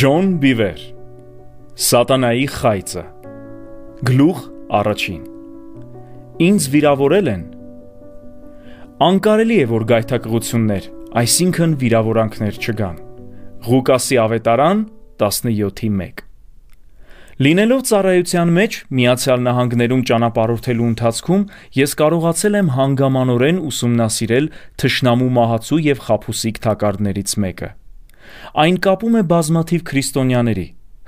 Ջոն Բիվեր Սատանայի խայծը Գլուխ առաջին Ինձ վիրավորել են Անկարելի է որ գայթակղություններ, այսինքն վիրավորանքներ չգան։ Ղուկասի ավետարան 17:1 Լինելով ծառայության մեջ Միացյալ Նահանգներում ճանապարհորդելու ընթացքում ես կարողացել եմ հանգամանորեն ուսումնասիրել թշնամու մահացու եւ խափուսիկ թակարդներից մեկը։ Այն կապում է բազմաթիվ քրիստոնյաների,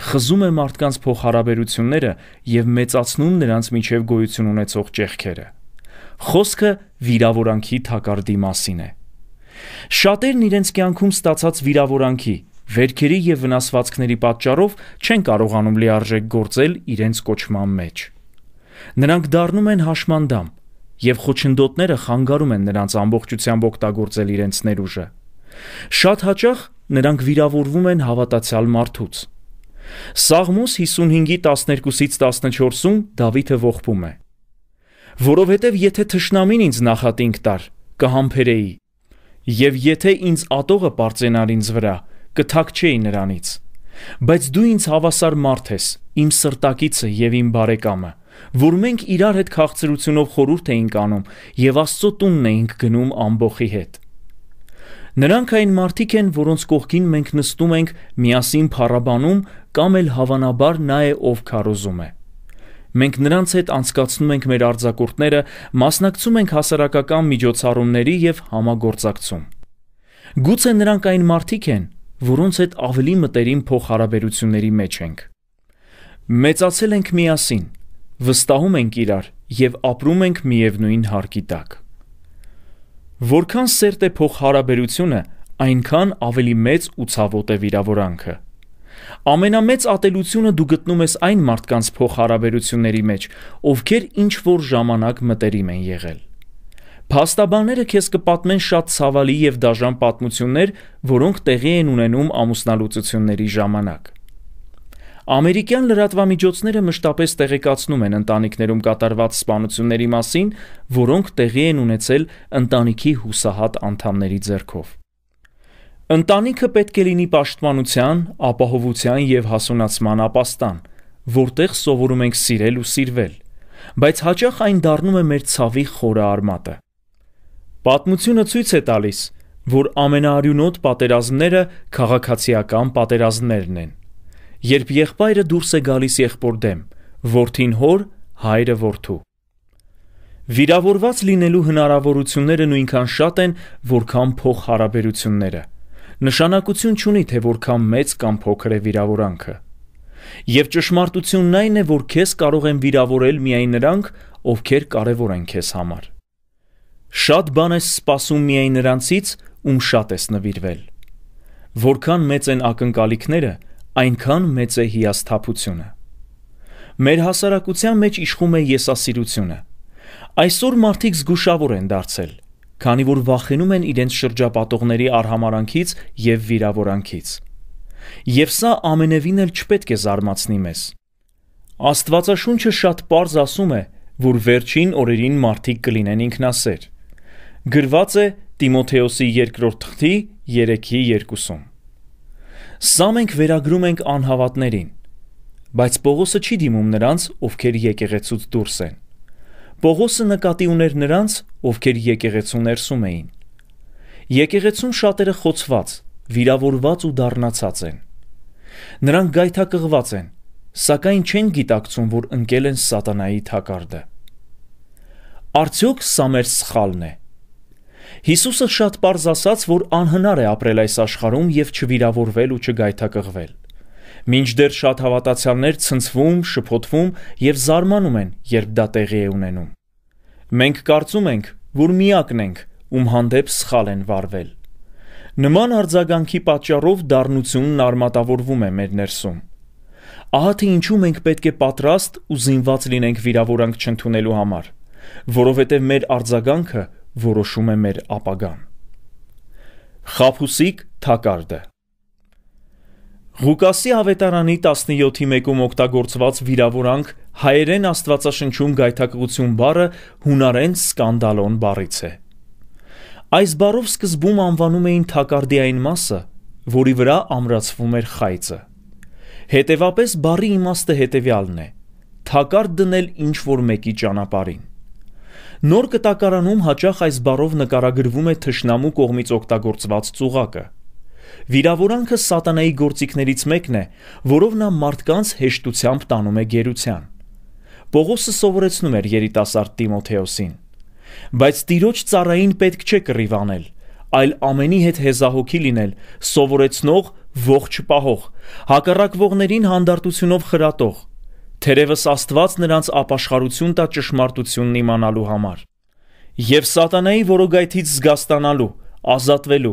խզում է մարդկանց փոխհարաբերությունները եւ մեծացնում նրանց միջև գոյություն ունեցող ճեղքերը։ Խոսքը վիրավորանքի թակարդի մասին է։ Շատերն իրենց կյանքում ստացած վիրավորանքի, վերքերի եւ վնասվածքների պատճառով չեն կարողանում լիարժեք գործել իրենց կոչման մեջ։ Նրանք դառնում են հաշմանդամ, եւ խոչընդոտները խանգարում են նրանց ամբողջությամբ օգտագործել իրենց ներուժը։ Շատ հաճախ նրանք վիրավորվում են հավատացյալ մարդուց։ Սաղմոս 55-ի 12-ից 14-ում Դավիթը ողբում է. Որովհետև եթե թշնամին ինձ նախատինք տար, կհամբերեի։ Եվ եթե ինձ ատողը բարձենար ինձ վրա, կթաքչեի նրանից։ Բայց դու ինձ հավասար մարդ ես, իմ սրտակիցը եւ իմ բարեկամը, որ մենք իրար հետ քաղցրությունով խորհուրդ էինք անում եւ Աստծո տունն էինք գնում ամբողի հետ։ Նրանք այն մարդիկ են, որոնց կողքին մենք նստում ենք միասին փառաբանում կամ էլ հավանաբար նա է, ով քարոզում է։ Մենք նրանց հետ անցկացնում ենք մեր արձակուրդները, մասնակցում ենք հասարակական միջոցառումների եւ համագործակցում։ Գուցե նրանք այն մարդիկ են, որոնց հետ ավելի մտերիմ փոխհարաբերությունների մեջ ենք։ Մեծացել ենք միասին, վստահում ենք իրար եւ ապրում ենք միևնույն հարկի տակ։ Որքան սերտ է փող հարաբերությունը, այնքան ավելի մեծ ու ցավոտ է վիրավորանքը։ Ամենամեծ ատելությունը դու գտնում ես այն մարդկանց փող հարաբերությունների մեջ, ովքեր ինչ որ ժամանակ մտերիմ են եղել։ Փաստաբանները քեզ կպատմեն շատ ցավալի եւ դաժան պատմություններ, որոնք տեղի են ունենում ամուսնալուծությունների ժամանակ։ Ամերիկյան լրատվամիջոցները մշտապես տեղեկացնում են ընտանիքներում կատարված սպանությունների մասին, որոնք տեղի են ունեցել ընտանիքի հուսահատ անդամների ձեռքով։ Ընտանիքը պետք է լինի պաշտպանության, ապահովության եւ հասունացման ապաստան, որտեղ սովորում ենք սիրել ու սիրվել, բայց հաճախ այն դառնում է մեր ցավի խորը արմատը։ Պատմությունը ցույց է տալիս, որ ամենաարյունոտ պատերազմները քաղաքացիական պատերազմներն են։ Երբ եղբայրը դուրս է գալիս եղբոր դեմ, որդին հոր, հայրը որդու։ Վիրավորված լինելու հնարավորությունները նույնքան շատ են, որքան փող հարաբերությունները։ Նշանակություն չունի, թե որքան մեծ կամ փոքր է վիրավորանքը։ Եվ ճշմարտությունն այն է, որ քեզ կարող են վիրավորել միայն նրանք, ովքեր կարևոր են քեզ համար։ Շատ բան ես սպասում միայն նրանցից, ում շատ ես նվիրվել։ Որքան մեծ են ակնկալիքները, այնքան մեծ է հիասթափությունը։ Մեր հասարակության մեջ իշխում է եսասիրությունը։ Այսօր մարդիկ զգուշավոր են դարձել, քանի որ վախենում են իրենց շրջապատողների արհամարանքից եւ վիրավորանքից։ Եվ սա ամենևին էլ չպետք է զարմացնի մեզ։ Աստվածաշունչը շատ པարզ ասում է, որ վերջին օրերին մարդիկ կլինեն ինքնասեր։ Գրված է Տիմոթեոսի 2-րդ թղթի 3-ի 2-ում։ Սա մենք վերագրում ենք անհավատներին։ Բայց Պողոսը չի դիմում նրանց, ովքեր եկեղեցուց դուրս են։ Պողոսը նկատի ուներ նրանց, ովքեր եկեղեցու ներսում էին։ Եկեղեցում շատերը խոցված, վիրավորված ու դառնացած են։ Նրանք գայթակղված են, սակայն չեն գիտակցում, որ ընկել են սատանայի թակարդը։ Արդյոք սա մեր սխալն է։ Հիսուսը շատ པարզ ասաց, որ անհնար է ապրել այս աշխարհում եւ չվիրավորվել ու չգայթակղվել։ Մինչդեռ շատ հավատացյալներ ցնցվում, շփոթվում եւ զարմանում են, երբ դա տեղի է ունենում։ Մենք կարծում ենք, որ միակն ենք, ում հանդեպ սխալ են վարվել։ Նման արձագանքի պատճառով դառնությունն արմատավորվում է մեր ներսում։ Ահա թե ինչու մենք պետք է պատրաստ ու զինված լինենք վիրավորանք չընդունելու համար, որովհետև մեր արձագանքը որոշում է մեր ապագան։ Խափուսիկ թակարդը Ղուկասի ավետարանի 17-ի 1-ում օգտագործված վիրավորանք հայերեն Աստվածաշնչում գայթակղություն բառը հունարեն սկանդալոն բառից է։ Այս բառով սկզբում անվանում էին թակարդի այն մասը, որի վրա ամրացվում էր խայծը։ Հետևապես բարի իմաստը հետևյալն է. թակարդ դնել ինչ որ մեկի ճանապարհին։ Նոր կտակարանում հաճախ այս բառով նկարագրվում է թշնամու կողմից օգտագործված ծուղակը։ Վիրավորանքը սատանայի գործիքներից մեկն է, որով նա մարդկանց հեշտությամբ տանում է գերության։ Պողոսը սովորեցնում էր երիտասարդ Տիմոթեոսին. Բայց Տիրոջ ծառային պետք չէ կռիվանել, այլ ամենի հետ հեզահոքի լինել, սովորեցնող, ողջ պահող, հակառակվողներին հանդարտությունով խրատող, Թերևս Աստված նրանց ապաշխարություն տա ճշմարտությունն իմանալու համար։ Եվ սատանայի որոգայթից զգաստանալու, ազատվելու,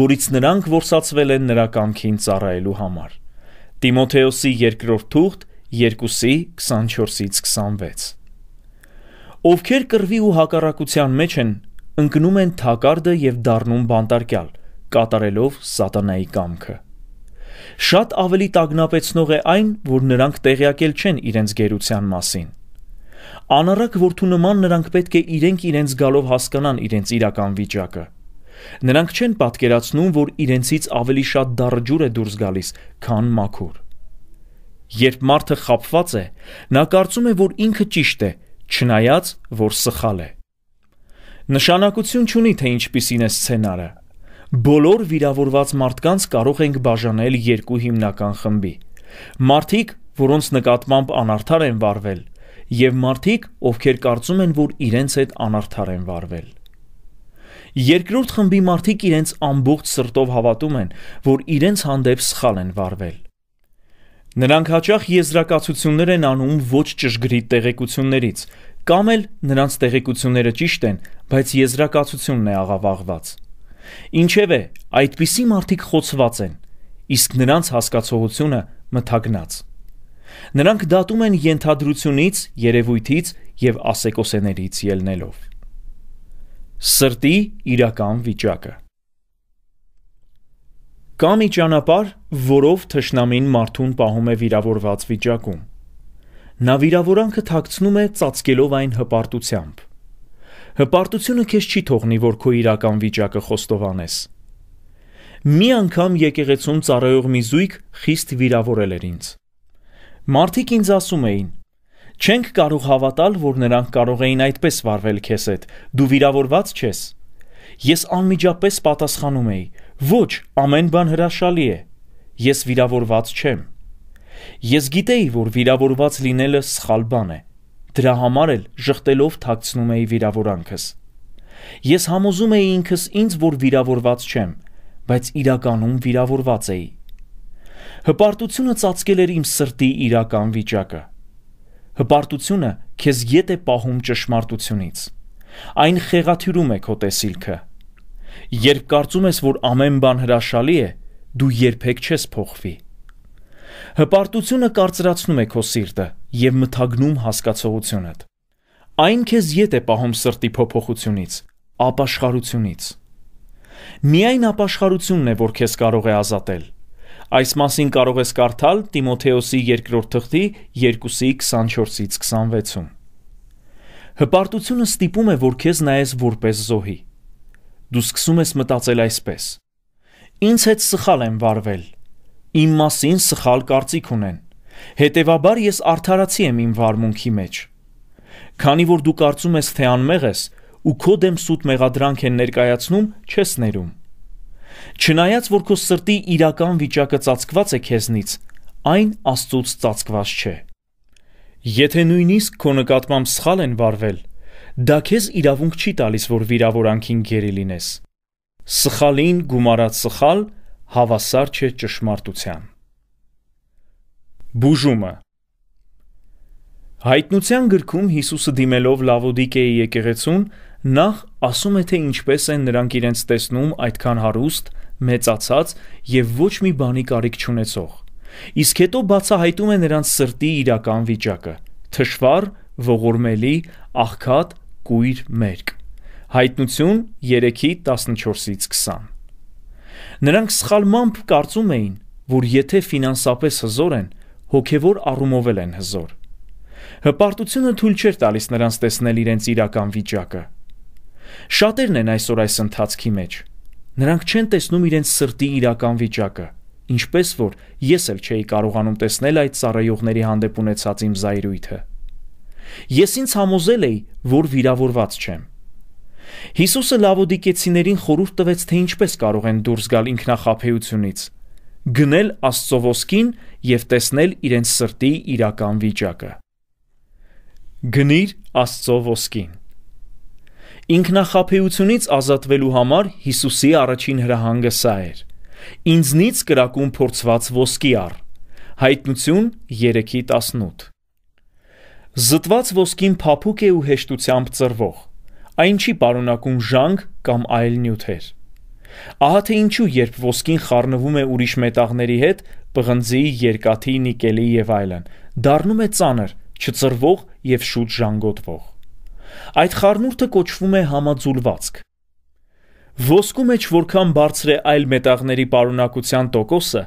որից նրանք ворսացվել են նրա կամքին ծառայելու համար։ Տիմոթեոսի 2-րդ թուղթ 2-ի 24-ից 26 Ովքեր կրվի ու հակառակության մեջ են, ընկնում են թակարդը եւ դառնում բանտարկյալ, կատարելով սատանայի կամքը շատ ավելի տագնապեցնող է այն, որ նրանք տեղյակել չեն իրենց գերության մասին։ Անառակ որդու նման նրանք պետք է իրենք իրենց գալով հասկանան իրենց իրական վիճակը։ Նրանք չեն պատկերացնում, որ իրենցից ավելի շատ դարջուր է դուրս գալիս, քան մաքուր։ Երբ մարդը խապված է, նա կարծում է, որ ինքը ճիշտ է, չնայած, որ սխալ է։ Նշանակություն չունի, թե ինչպիսին է սցենարը։ Բոլոր վիրավորված մարդկանց կարող ենք բաժանել երկու հիմնական խմբի. մարդիկ, որոնց նկատմամբ անարդար են վարվել, եւ մարդիկ, ովքեր կարծում են, որ իրենց հետ անարդար են վարվել։ Երկրորդ խմբի մարդիկ իրենց ամբողջ սրտով հավատում են, որ իրենց հանդեպ սխալ են վարվել։ Նրանք հաճախ եզրակացություններ են անում ոչ ճշգրիտ տեղեկություններից, կամ էլ նրանց տեղեկությունները ճիշտ են, բայց եզրակացությունն է աղավաղված։ Ինչևէ, այդպիսի մարդիկ խոցված են, իսկ նրանց հասկացողությունը մթագնած։ Նրանք դատում են յենթադրությունից, երևույթից եւ ասեկոսեներից ելնելով։ Սրտի իրական վիճակը Կա մի ճանապարհ, որով թշնամին մարդուն պահում է վիրավորված վիճակում։ Նա վիրավորանքը թաքցնում է ծածկելով այն հպարտությամբ Հպարտությունը քեզ չի թողնի, որ քո իրական վիճակը խոստովանես։ Մի անգամ եկեղեցում ծառայող մի զույգ խիստ վիրավորել էր ինձ։ Մարդիկ ինձ ասում էին. Չենք կարող հավատալ, որ նրանք կարող էին այդպես վարվել քեզ հետ։ Դու վիրավորված չես։ Ես անմիջապես պատասխանում էի. Ոչ, ամեն բան հրաշալի է։ Ես վիրավորված չեմ։ Ես գիտեի, որ վիրավորված լինելը սխալ բան է Դրա համար էլ շղթելով թաքցնում էի վիրավորանքս։ Ես համոզում էի ինքս ինձ, որ վիրավորված չեմ, բայց իրականում վիրավորված էի։ Հպարտությունը ծածկել էր իմ սրտի իրական վիճակը։ Հպարտությունը քեզ յետ է պահում ճշմարտությունից։ Այն խեղաթյուրում է քո տեսիլքը։ Երբ կարծում ես, որ ամեն բան հրաշալի է, դու երբեք չես փոխվի։ Հպարտությունը կարծրացնում է քո սիրտը, եւ մթագնում հասկացողությունդ։ Այն քեզ յետ է պահում սրտի փոփոխությունից, ապաշխարությունից։ Միայն ապաշխարությունն է, որ քեզ կարող է ազատել։ Այս մասին կարող ես կարդալ Տիմոթեոսի 2-րդ թղթի 2-ի 24-ից 26-ում։ Հպարտությունը ստիպում է, որ քեզ նայես որպես զոհի։ Դու սկսում ես մտածել այսպես. Ինձ հետ սխալ են վարվել։ Իմ մասին սխալ կարծիք ունեն։ Հետևաբար ես արդարացի եմ իմ վարմունքի մեջ։ Քանի որ դու կարծում ես, թե անմեղ ես ու քո դեմ սուտ մեղադրանք են ներկայացնում, չես ներում։ Չնայած որ քո սրտի իրական վիճակը ծածկված է քեզնից, այն Աստծոց ծածկված չէ։ Եթե նույնիսկ քո նկատմամբ սխալ են վարվել, դա քեզ իրավունք չի տալիս, որ վիրավորանքին գերի լինես։ Սխալին գումարած սխալ հավասար չէ ճշմարտության։ Բուժումը Հայտնության գրքում Հիսուսը դիմելով Լավոդիկեի եկեղեցուն, նախ ասում է, թե ինչպես են նրանք իրենց տեսնում այդքան հարուստ, մեծացած եւ ոչ մի բանի կարիք չունեցող։ Իսկ հետո բացահայտում է նրանց սրտի իրական վիճակը՝ թշվառ, ողորմելի, աղքատ, կույր մերկ։ Հայտնություն 3:14-ից 20։ Նրանք սխալմամբ կարծում էին, որ եթե ֆինանսապես հզոր են, հոգևոր առումով են հզոր։ Հպարտությունը թույլ չէր տալիս նրանց տեսնել իրենց իրական վիճակը։ Շատերն են այսօր այս ընթացքի մեջ։ Նրանք չեն տեսնում իրենց սրտի իրական վիճակը, ինչպես որ ես էլ չէի կարողանում տեսնել այդ ծառայողների հանդեպ ունեցած իմ զայրույթը։ Ես ինձ համոզել էի, որ վիրավորված չեմ։ Հիսուսը լավոդիկեցիներին խորհուրդ տվեց, թե ինչպես կարող են դուրս գալ ինքնախապեյությունից գնել Աստծո ոսկին եւ տեսնել իրենց սրտի իրական վիճակը։ Գնիր Աստծո ոսկին։ Ինքնախապեյությունից ազատվելու համար Հիսուսի առաջին հրահանգը սա էր. Ինձնից կրակում փորձված ոսկի առ։ Հայտնություն 3:18։ Զտված ոսկին փափուկ է ու հեշտությամբ ծրվող։ Այն չի պարունակում ժանգ կամ այլ նյութեր։ Ահա թե ինչու երբ ոսկին խառնվում է ուրիշ մետաղների հետ, պղնձի, երկաթի, նիկելի եւ այլն, դառնում է ծանր, չծռվող եւ շուտ ժանգոտվող։ Այդ խառնուրդը կոչվում է համաձուլվածք։ Ոսկու մեջ որքան բարձր է այլ մետաղների պարունակության տոկոսը,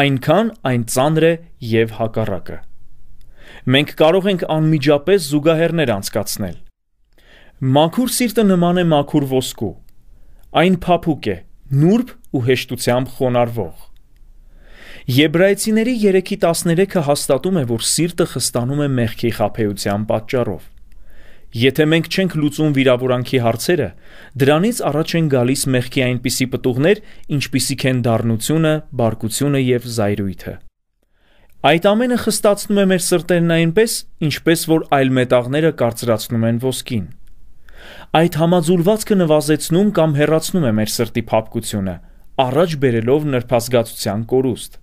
այնքան այն ծանր է եւ հակառակը։ Մենք կարող ենք անմիջապես զուգահեռներ անցկացնել։ Մաքուր սիրտը նման է մաքուր ոսկու։ Այն փափուկ է, նուրբ ու հեշտությամբ խոնարհվող։ Եբրայեցիների 3-ի 13-ը հաստատում է, որ սիրտը խստանում է մեղքի խափեության պատճառով։ Եթե մենք չենք լուծում վիրավորանքի հարցերը, դրանից առաջ են գալիս մեղքի այնպիսի պտուղներ, ինչպիսիք են դառնությունը, բարկությունը եւ զայրույթը։ Այդ ամենը խստացնում է մեր սրտերն այնպես, ինչպես որ այլ մետաղները կարծրացնում են ոսկին։ Այդ համաձուլվածքը նվազեցնում կամ հեռացնում է մեր սրտի փափկությունը, առաջ բերելով նրբազգացության կորուստ։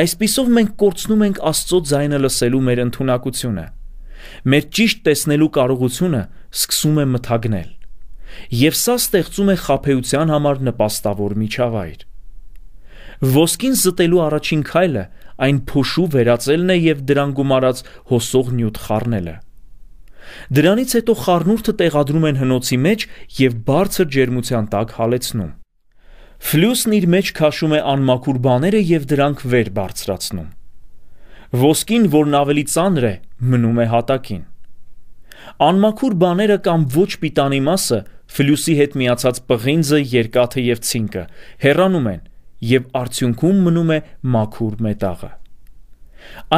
Այսպիսով մենք կորցնում ենք Աստծո ձայնը լսելու մեր ընտունակությունը։ Մեր ճիշտ տեսնելու կարողությունը սկսում է մթագնել։ Եվ սա ստեղծում է խափեության համար նպաստավոր միջավայր։ Ոսկին զտելու առաջին քայլը այն փոշու վերածելն է եւ դրան գումարած հոսող նյութ խառնելը։ Դրանից հետո խառնուրդը տեղադրում են հնոցի մեջ եւ բարձր ջերմության տակ հալեցնում։ Ֆլյուսն իր մեջ քաշում է անմաքուր բաները եւ դրանք վեր բարձրացնում։ Ոսկին, որն ավելի ծանր է, մնում է հատակին։ Անմաքուր բաները կամ ոչ պիտանի մասը, ֆլյուսի հետ միացած պղինձը, երկաթը եւ ցինկը հեռանում են եւ արդյունքում մնում է մաքուր մետաղը։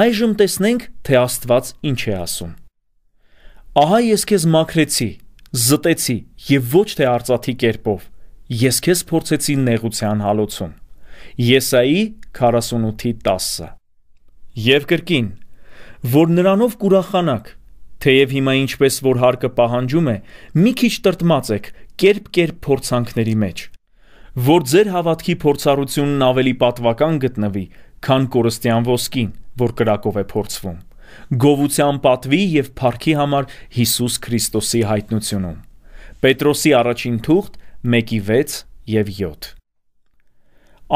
Այժմ տեսնենք, թե Աստված ինչ է ասում։ Ահա ես քեզ մաքրեցի, զտեցի եւ ոչ թե արծաթի կերպով։ Ես քեզ փորձեցի նեղության հալոցում։ Եսայի 48-ի 10-ը։ Եվ կրկին, որ նրանով կուրախանաք, թեև հիմա ինչպես որ հարկը պահանջում է, մի քիչ տրտմած եք կերպ-կերպ փորձանքների մեջ, որ ձեր հավատքի փորձառությունն ավելի պատվական գտնվի, քան կորստյան ոսկին, որ կրակով է փորձվում։ Գովության պատվի եւ փառքի համար Հիսուս Քրիստոսի հայտնությունում։ Պետրոսի առաջին թուղթ 1:6 եւ 7։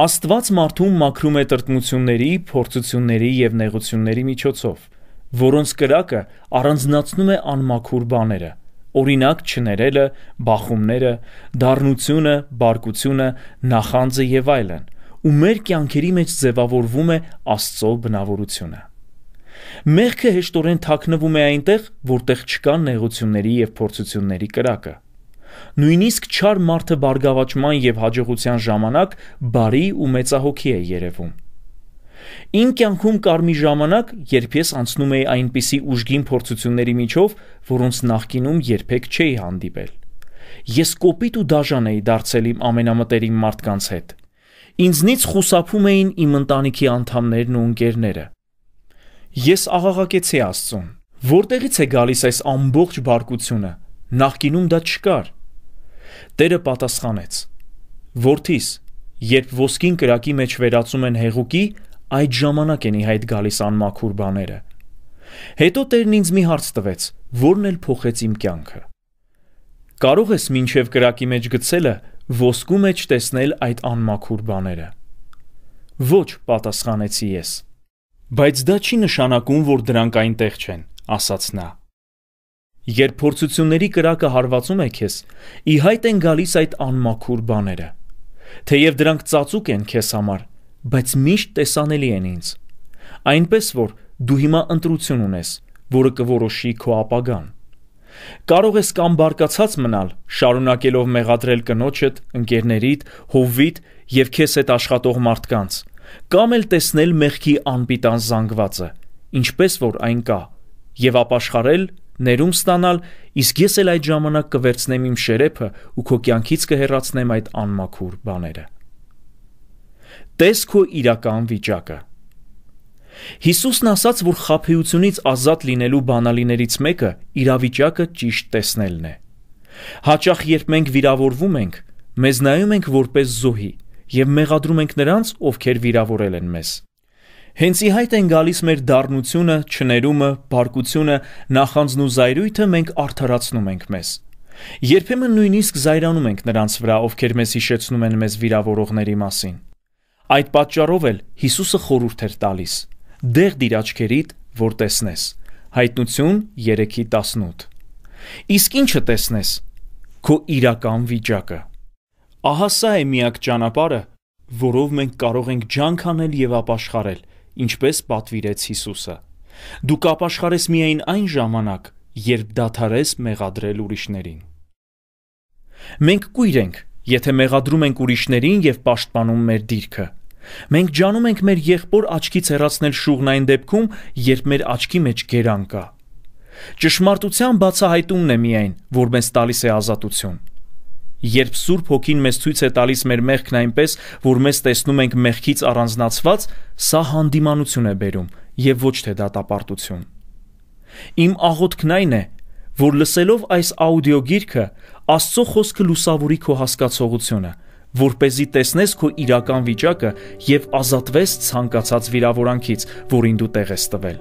Աստված մարդուն մաքրում է տրտմությունների, փորձությունների եւ նեղությունների միջոցով, որոնց կրակը առանձնացնում է անմաքուր բաները, օրինակ չներելը, բախումները, դառնությունը, բարկությունը, նախանձը եւ այլն, ու մեր կյանքերի մեջ ձևավորվում է Աստծո բնավորությունը։ Մեղքը հեշտորեն թաքնվում է այնտեղ, որտեղ չկան նեղությունների եւ փորձությունների կրակը։ Նույնիսկ չար մարդը բարգավաճման եւ հաջողության ժամանակ բարի ու մեծահոգի է երևում։ Իմ կյանքում կար մի ժամանակ, երբ ես անցնում էի այնպիսի ուժգին փորձությունների միջով, որոնց նախկինում երբեք չէի հանդիպել։ Ես կոպիտ ու դաժան էի դարձել իմ ամենամտերիմ մարդկանց հետ։ Ինձնից խուսափում էին իմ ընտանիքի անդամներն ու ընկերները։ Ես աղաղակեցի Աստծուն. Որտեղից է գալիս այս ամբողջ բարկությունը։ Նախկինում դա չկար։ Տերը պատասխանեց. Որդիս, երբ ոսկին կրակի մեջ վերածում են հեղուկի, այդ ժամանակ են իհայտ գալիս անմաքուր բաները։ Հետո Տերն ինձ մի հարց տվեց, որն էլ փոխեց իմ կյանքը։ Կարող ես մինչև կրակի մեջ գցելը ոսկու մեջ տեսնել այդ անմաքուր բաները։ Ոչ, պատասխանեցի ես։ Բայց դա չի նշանակում, որ դրանք այնտեղ չեն, ասաց նա։ Երբ փորձությունների կրակը հարվածում է քեզ, ի հայտ են գալիս այդ անմաքուր բաները։ Թեև դրանք ծածուկ են քեզ համար, բայց միշտ տեսանելի են ինձ։ Այնպես որ դու հիմա ընտրություն ունես, որը կորոշի քո ապագան։ Կարող ես կամ բարկացած մնալ, շարունակելով մեղադրել կնոջդ, ընկերներիդ, հովիտ եւ քեզ հետ աշխատող մարդկանց, կամ էլ տեսնել մեղքի անպիտան զանգվածը, ինչպես որ այն կա, եւ ապաշխարել, ներում ստանալ, իսկ ես էլ այդ ժամանակ կվերցնեմ իմ շերեփը ու քո կյանքից կհեռացնեմ այդ անմաքուր բաները։ Տես քո իրական վիճակը։ Հիսուսն ասաց, որ խափեությունից ազատ լինելու բանալիներից մեկը իրավիճակը ճիշտ տեսնելն է։ Հաճախ երբ մենք վիրավորվում ենք, մեզ նայում ենք որպես զոհի, եւ մեղադրում ենք նրանց, ովքեր վիրավորել են մեզ։ Հենց ի հայտ են գալիս մեր դառնությունը, չներումը, բարկությունը, նախանձն ու զայրույթը մենք արդարացնում ենք մեզ։ Երբեմն նույնիսկ զայրանում ենք նրանց վրա, ովքեր մեզ հիշեցնում են մեզ վիրավորողների մասին։ Այդ պատճառով էլ Հիսուսը խորհուրդ էր տալիս. «Դեղ դիր աչքերիդ, որ տեսնես»։ Հայտնություն 3:18։ Իսկ ինչը տեսնես։ Քո իրական վիճակը։ Ահա սա է միակ ճանապարհը, որով մենք կարող ենք ջանք անել եւ ապաշխարել, ինչպես պատվիրեց Հիսուսը։ Դու կապաշխարես միայն այն ժամանակ, երբ դադարես մեղադրել ուրիշներին։ Մենք կույր ենք, եթե մեղադրում ենք ուրիշներին եւ պաշտպանում մեր դիրքը։ Մենք ջանում ենք մեր եղբոր աչքից հեռացնել շուղն այն դեպքում, երբ մեր աչքի մեջ գերան կա։ Ճշմարտության բացահայտումն է միայն, որ մեզ տալիս է ազատություն։ Երբ Սուրբ Հոգին մեզ ցույց է տալիս մեր մեղքն այնպես, որ մեզ տեսնում ենք մեղքից առանձնացված, սա հանդիմանություն է բերում եւ ոչ թե դատապարտություն։ Իմ աղոթքն այն է, որ լսելով այս աուդիոգիրքը, Աստծո խոսքը լուսավորի քո հասկացողությունը, որ เป զի տեսնես քո իրական վիճակը եւ ազատվես ցանկացած վիրավորանքից, որին դու տեղ ես տվել։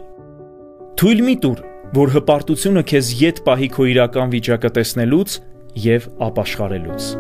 Թույլ մի տուր, որ հպարտությունը քեզ յետ պահի քո իրական վիճակը տեսնելուց եւ ապաշխարելուց։